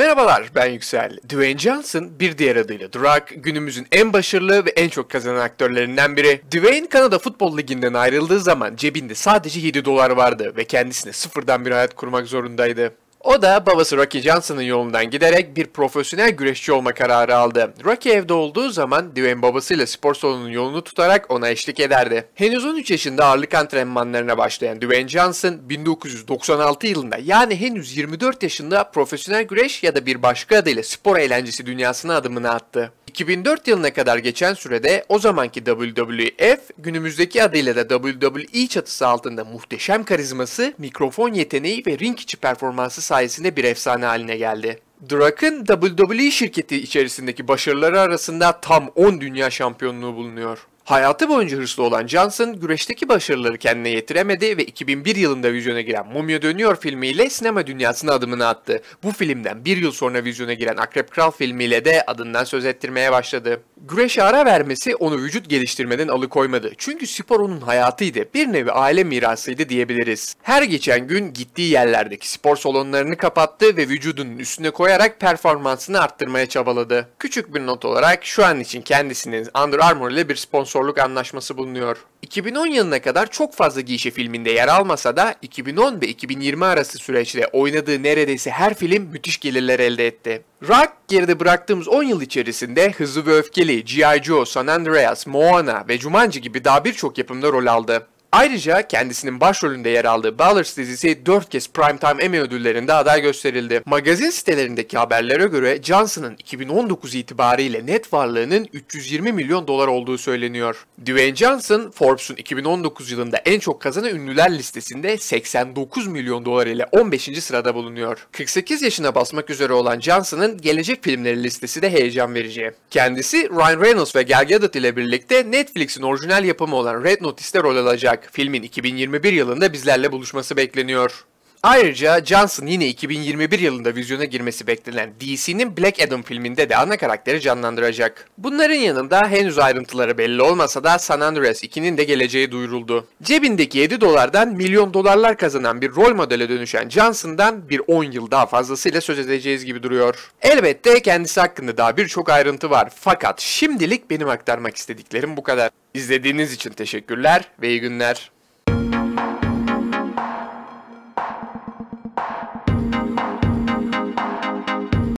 Merhabalar ben Yüksel. Dwayne Johnson bir diğer adıyla Drak günümüzün en başarılı ve en çok kazanan aktörlerinden biri. Dwayne Kanada Futbol Ligi'nden ayrıldığı zaman cebinde sadece 7 dolar vardı ve kendisine sıfırdan bir hayat kurmak zorundaydı. O da babası Rocky Johnson'ın yolundan giderek bir profesyonel güreşçi olma kararı aldı. Rocky evde olduğu zaman Dwayne babasıyla spor salonunun yolunu tutarak ona eşlik ederdi. Henüz 13 yaşında ağırlık antrenmanlarına başlayan Dwayne Johnson 1996 yılında yani henüz 24 yaşında profesyonel güreş ya da bir başka adıyla spor eğlencesi dünyasına adımını attı. 2004 yılına kadar geçen sürede o zamanki WWF günümüzdeki adıyla da WWE çatısı altında muhteşem karizması, mikrofon yeteneği ve ring içi performansı sayesinde bir efsane haline geldi. Drak'ın WWE şirketi içerisindeki başarıları arasında tam 10 dünya şampiyonluğu bulunuyor. Hayatı boyunca hırslı olan Johnson güreşteki başarıları kendine yetiremedi ve 2001 yılında vizyona giren Mumya Dönüyor filmiyle sinema dünyasına adımını attı. Bu filmden bir yıl sonra vizyona giren Akrep Kral filmiyle de adından söz ettirmeye başladı. Güreşe ara vermesi onu vücut geliştirmeden alıkoymadı. Çünkü spor onun hayatıydı. Bir nevi aile mirasıydı diyebiliriz. Her geçen gün gittiği yerlerdeki spor salonlarını kapattı ve vücudunun üstüne koyarak performansını arttırmaya çabaladı. Küçük bir not olarak şu an için kendisinin Under Armour ile bir sponsorluk anlaşması bulunuyor. 2010 yılına kadar çok fazla gişe filminde yer almasa da 2010 ve 2020 arası süreçte oynadığı neredeyse her film müthiş gelirler elde etti. Rock geride bıraktığımız 10 yıl içerisinde Hızlı ve Öfkeli, G.I. Joe, San Andreas, Moana ve Jumanji gibi daha birçok yapımda rol aldı. Ayrıca kendisinin başrolünde yer aldığı Ballers dizisi 4 kez Primetime Emmy ödüllerinde aday gösterildi. Magazin sitelerindeki haberlere göre Johnson'ın 2019 itibariyle net varlığının 320 milyon dolar olduğu söyleniyor. Dwayne Johnson, Forbes'un 2019 yılında en çok kazanan ünlüler listesinde 89 milyon dolar ile 15. sırada bulunuyor. 48 yaşına basmak üzere olan Johnson'ın gelecek filmleri listesi de heyecan verici. Kendisi Ryan Reynolds ve Gal Gadot ile birlikte Netflix'in orijinal yapımı olan Red Notice'de rol alacak olarak filmin 2021 yılında bizlerle buluşması bekleniyor. Ayrıca Johnson yine 2021 yılında vizyona girmesi beklenen DC'nin Black Adam filminde de ana karakteri canlandıracak. Bunların yanında henüz ayrıntıları belli olmasa da San Andreas 2'nin de geleceği duyuruldu. Cebindeki 7 dolardan milyon dolarlar kazanan bir rol modele dönüşen Johnson'dan bir 10 yıl daha fazlasıyla söz edeceğiz gibi duruyor. Elbette kendisi hakkında daha birçok ayrıntı var fakat şimdilik benim aktarmak istediklerim bu kadar. İzlediğiniz için teşekkürler ve iyi günler.